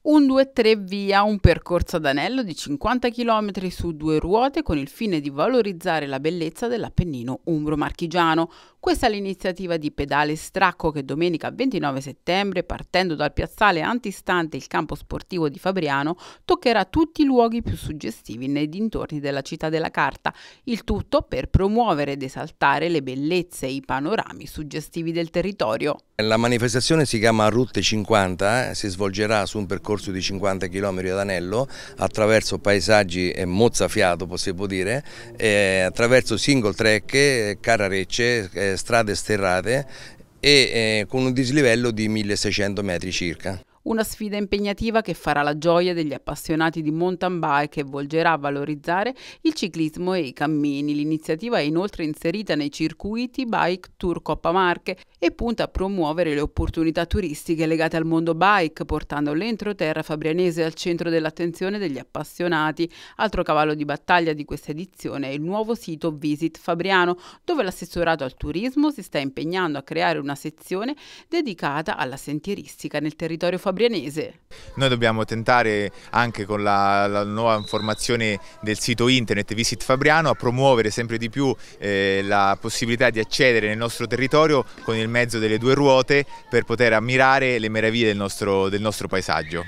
Un 2-3 via, un percorso ad anello di 50 km su due ruote con il fine di valorizzare la bellezza dell'Appennino umbro-marchigiano. Questa è l'iniziativa di Pedale Stracco che domenica 29 settembre, partendo dal piazzale antistante il campo sportivo di Fabriano, toccherà tutti i luoghi più suggestivi nei dintorni della città della carta. Il tutto per promuovere ed esaltare le bellezze e i panorami suggestivi del territorio. La manifestazione si chiama Route 50, eh? si svolgerà su un percorso percorso di 50 km ad anello attraverso paesaggi mozzafiato possiamo dire, eh, attraverso single track, eh, cararecce, eh, strade sterrate e con un dislivello di 1600 metri circa. Una sfida impegnativa che farà la gioia degli appassionati di mountain bike e volgerà a valorizzare il ciclismo e i cammini. L'iniziativa è inoltre inserita nei circuiti Bike Tour Coppa Marche e punta a promuovere le opportunità turistiche legate al mondo bike, portando l'entroterra fabrianese al centro dell'attenzione degli appassionati. Altro cavallo di battaglia di questa edizione è il nuovo sito Visit Fabriano, dove l'assessorato al turismo si sta impegnando a creare una sezione dedicata alla sentieristica nel territorio fabriano Brianese. Noi dobbiamo tentare anche con la, la, nuova informazione del sito internet Visit Fabriano a promuovere sempre di più eh, la possibilità di accedere nel nostro territorio con il mezzo delle due ruote per poter ammirare le meraviglie del nostro, del nostro paesaggio.